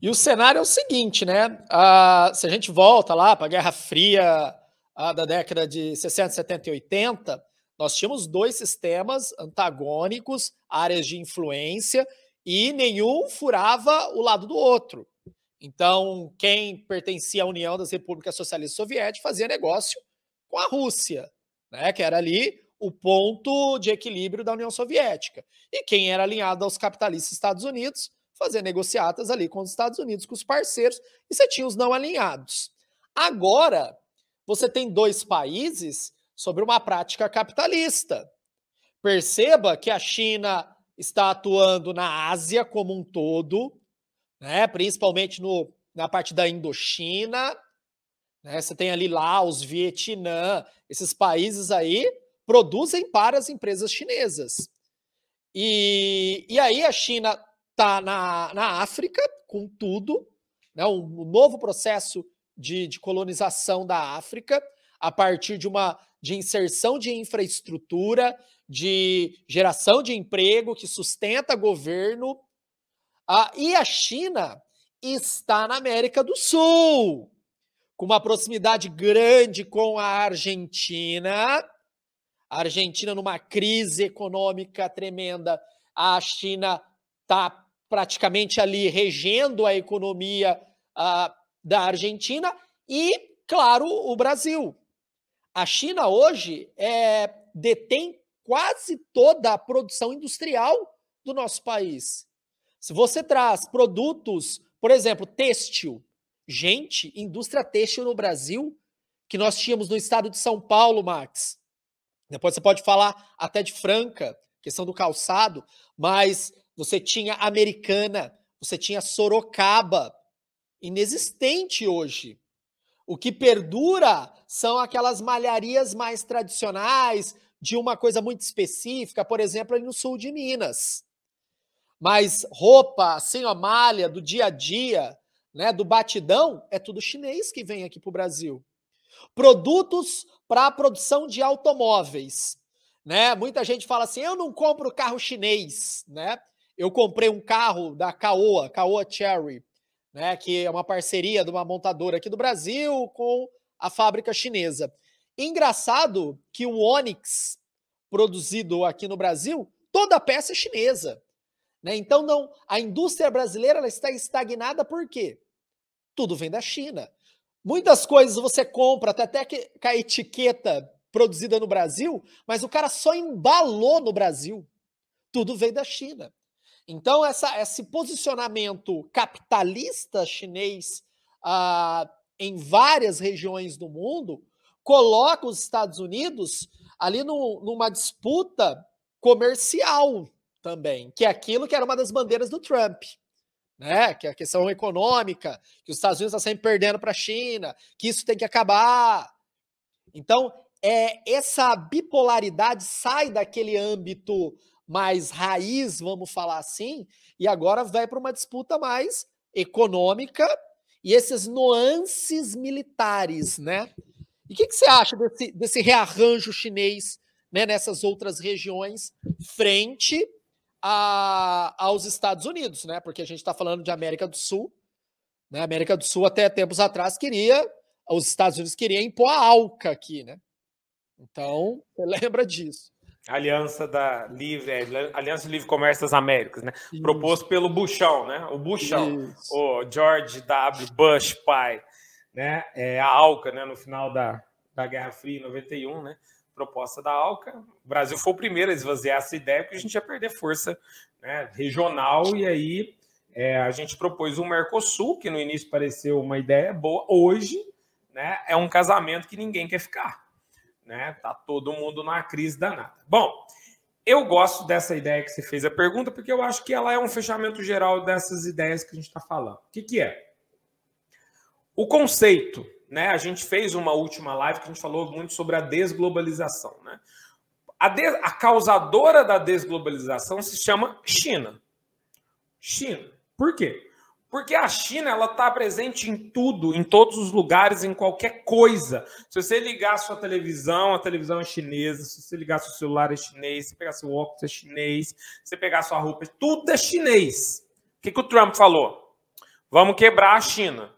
E o cenário é o seguinte, né? Ah, se a gente volta lá para a Guerra Fria ah, da década de 60, 70 e 80, nós tínhamos dois sistemas antagônicos, áreas de influência, e nenhum furava o lado do outro. Então, quem pertencia à União das Repúblicas Socialistas Soviéticas fazia negócio com a Rússia, né? Que era ali o ponto de equilíbrio da União Soviética. E quem era alinhado aos capitalistas Estados Unidos fazer negociatas ali com os Estados Unidos, com os parceiros, e você tinha os não alinhados. Agora, você tem dois países sobre uma prática capitalista. Perceba que a China está atuando na Ásia como um todo, né? principalmente no, na parte da Indochina. Né? Você tem ali Laos, Vietnã, esses países aí produzem para as empresas chinesas. E, e aí a China está na, na África, com tudo, né, um, novo processo de, de colonização da África, a partir de uma de inserção de infraestrutura, de geração de emprego que sustenta governo. Ah, e a China está na América do Sul, com uma proximidade grande com a Argentina. A Argentina numa crise econômica tremenda, a China está praticamente ali regendo a economia ah, da Argentina e, claro, o Brasil. A China hoje é, detém quase toda a produção industrial do nosso país. Se você traz produtos, por exemplo, têxtil, gente, indústria têxtil no Brasil, que nós tínhamos no estado de São Paulo, Max. Depois você pode falar até de Franca, questão do calçado, mas você tinha Americana, você tinha Sorocaba, inexistente hoje. O que perdura são aquelas malharias mais tradicionais, de uma coisa muito específica, por exemplo, ali no sul de Minas. Mas roupa, assim, ó, malha do dia a dia, né, do batidão, é tudo chinês que vem aqui para o Brasil. Produtos para a produção de automóveis. Né? Muita gente fala assim: eu não compro carro chinês, né? Eu comprei um carro da Caoa, Caoa Cherry, né, que é uma parceria de uma montadora aqui do Brasil com a fábrica chinesa. Engraçado que o Onix, produzido aqui no Brasil, toda a peça é chinesa. Né? Então, não, a indústria brasileira está estagnada por quê? Tudo vem da China. Muitas coisas você compra, até, até que, com a etiqueta produzida no Brasil, mas o cara só embalou no Brasil. Tudo vem da China. Então, essa, esse posicionamento capitalista chinês ah, em várias regiões do mundo coloca os Estados Unidos ali no, numa disputa comercial também, que é aquilo que era uma das bandeiras do Trump. Né? Que é a questão econômica, que os Estados Unidos estão tá sempre perdendo para a China, que isso tem que acabar. Então, é, essa bipolaridade sai daquele âmbito mais raiz, vamos falar assim, e agora vai para uma disputa mais econômica e esses nuances militares, né? E o que, que, você acha desse, desse rearranjo chinês né, nessas outras regiões frente a, aos Estados Unidos, né? Porque a gente está falando de América do Sul. Né? A América do Sul, até tempos atrás, queria, os Estados Unidos queriam impor a ALCA aqui, né? Então, você lembra disso. Aliança da Livre, é, Aliança Livre Comércio das Américas, né? Isso. Proposto pelo Buchão, né? O Buchão, Isso. o George W. Bush pai, né? É, a Alca, né? No final da, da Guerra Fria, em 91, né? Proposta da Alca. O Brasil foi o primeiro a esvaziar essa ideia, porque a gente ia perder força né? regional, e aí é, a gente propôs o um Mercosul, que no início pareceu uma ideia boa. Hoje, né? É um casamento que ninguém quer ficar né? Tá todo mundo na crise danada. Bom, eu gosto dessa ideia que você fez a pergunta, porque eu acho que ela é um fechamento geral dessas ideias que a gente está falando. O que, que é? O conceito, né? A gente fez uma última live que a gente falou muito sobre a desglobalização, né? A, de... a causadora da desglobalização se chama China. China. Por quê? Porque a China ela está presente em tudo, em todos os lugares, em qualquer coisa. Se você ligar sua televisão, a televisão é chinesa. Se você ligar seu celular é chinês. Se você pegar seu óculos é chinês. Se você pegar sua roupa, tudo é chinês. O que, que o Trump falou? Vamos quebrar a China.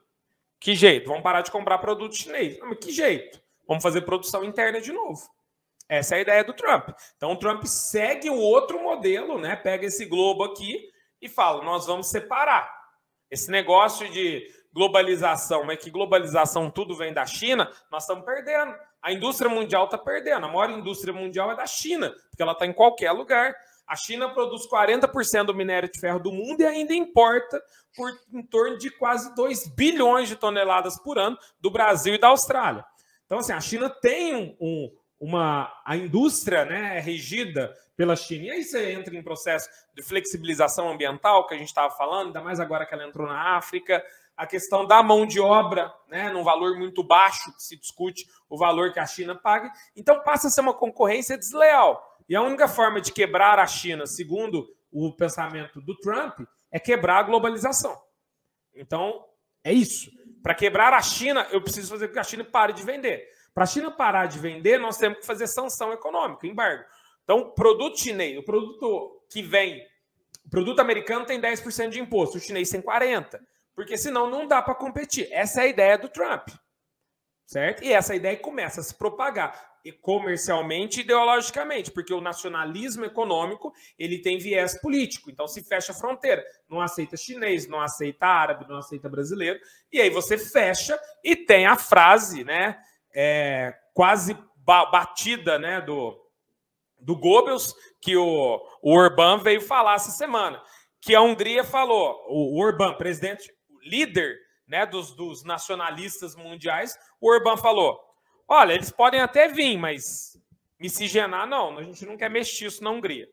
Que jeito? Vamos parar de comprar produto chinês. Não, mas que jeito? Vamos fazer produção interna de novo. Essa é a ideia do Trump. Então o Trump segue o outro modelo, né? Pega esse globo aqui e fala: nós vamos separar. Esse negócio de globalização, é que globalização tudo vem da China, nós estamos perdendo. A indústria mundial está perdendo. A maior indústria mundial é da China, porque ela está em qualquer lugar. A China produz 40% do minério de ferro do mundo e ainda importa por em torno de quase 2 bilhões de toneladas por ano do Brasil e da Austrália. Então, assim, a China tem um, um, uma a indústria né, é regida pela China. E aí você entra em processo de flexibilização ambiental, que a gente estava falando, ainda mais agora que ela entrou na África, a questão da mão de obra, né, num valor muito baixo, que se discute o valor que a China paga. Então passa a ser uma concorrência desleal. E a única forma de quebrar a China, segundo o pensamento do Trump, é quebrar a globalização. Então, é isso. Para quebrar a China, eu preciso fazer com que a China pare de vender. Para a China parar de vender, nós temos que fazer sanção econômica, embargo. Então, produto chinês, o produto que vem, o produto americano tem 10% de imposto, o chinês tem 40%, porque senão não dá para competir. Essa é a ideia do Trump, certo? E essa ideia começa a se propagar comercialmente e ideologicamente, porque o nacionalismo econômico ele tem viés político. Então se fecha a fronteira, não aceita chinês, não aceita árabe, não aceita brasileiro, e aí você fecha e tem a frase, né? é, quase ba batida né, do, do Goebbels, que o, o Orbán veio falar essa semana. Que a Hungria falou, o Orbán, presidente, líder né, dos, dos nacionalistas mundiais, o Orbán falou: olha, eles podem até vir, mas miscigenar não, a gente não quer mexer isso na Hungria.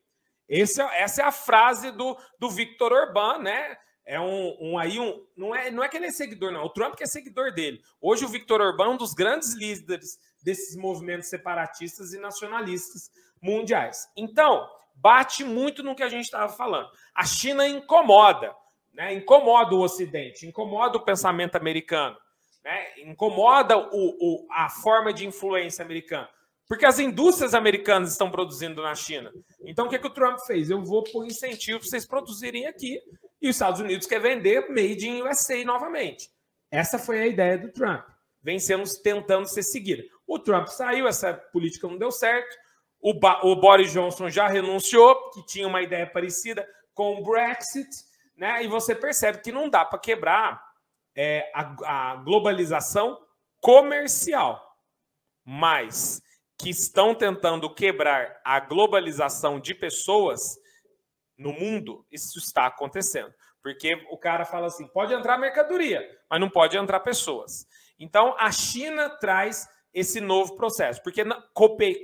Esse, é, essa é a frase do, do Viktor Orbán, né? é um, um aí um. Não é, não é que ele é seguidor, não. O Trump que é seguidor dele. Hoje o Victor Orbán é um dos grandes líderes desses movimentos separatistas e nacionalistas mundiais. Então, bate muito no que a gente estava falando. A China incomoda, né? Incomoda o Ocidente, incomoda o pensamento americano, né? Incomoda o, o, a forma de influência americana. Porque as indústrias americanas estão produzindo na China. Então, o que, é que o Trump fez? Eu vou por incentivo para vocês produzirem aqui. E os Estados Unidos quer vender made in USA novamente. Essa foi a ideia do Trump. Vencemos tentando ser seguida. O Trump saiu, essa política não deu certo. O, o, Boris Johnson já renunciou, que tinha uma ideia parecida com o Brexit, né? E você percebe que não dá para quebrar é, a, a globalização comercial, mas que estão tentando quebrar a globalização de pessoas no mundo, isso está acontecendo. Porque o cara fala assim: pode entrar mercadoria, mas não pode entrar pessoas. Então, a China traz esse novo processo. Porque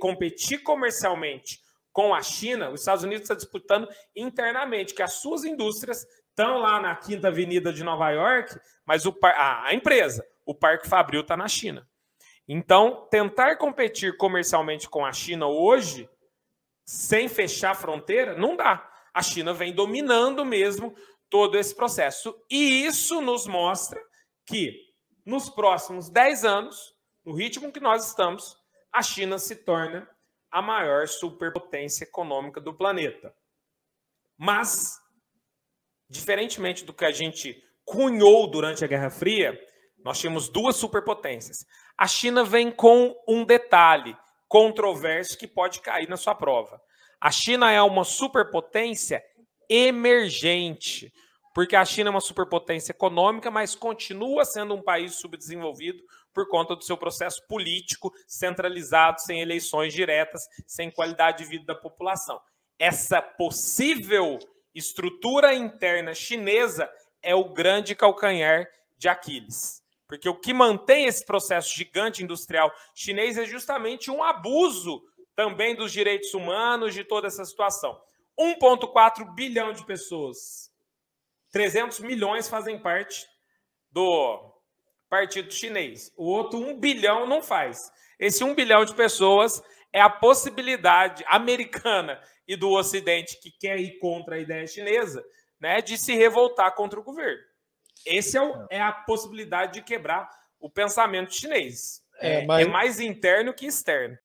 competir comercialmente com a China, os Estados Unidos está disputando internamente, que as suas indústrias estão lá na Quinta Avenida de Nova York, mas o, a, a empresa, o Parque Fabril, está na China. Então, tentar competir comercialmente com a China hoje, sem fechar a fronteira, não dá. A China vem dominando mesmo todo esse processo. E isso nos mostra que nos próximos 10 anos, no ritmo que nós estamos, a China se torna a maior superpotência econômica do planeta. Mas, diferentemente do que a gente cunhou durante a Guerra Fria, nós tínhamos duas superpotências. A China vem com um detalhe controverso que pode cair na sua prova. A China é uma superpotência emergente, porque a China é uma superpotência econômica, mas continua sendo um país subdesenvolvido por conta do seu processo político centralizado, sem eleições diretas, sem qualidade de vida da população. Essa possível estrutura interna chinesa é o grande calcanhar de Aquiles. Porque o que mantém esse processo gigante industrial chinês é justamente um abuso também dos direitos humanos, de toda essa situação. 1,4 bilhão de pessoas, 300 milhões fazem parte do Partido Chinês. O outro 1 bilhão não faz. Esse 1 bilhão de pessoas é a possibilidade americana e do Ocidente que quer ir contra a ideia chinesa, né, de se revoltar contra o governo. Esse é, é a possibilidade de quebrar o pensamento chinês. é, é mas... é mais interno que externo.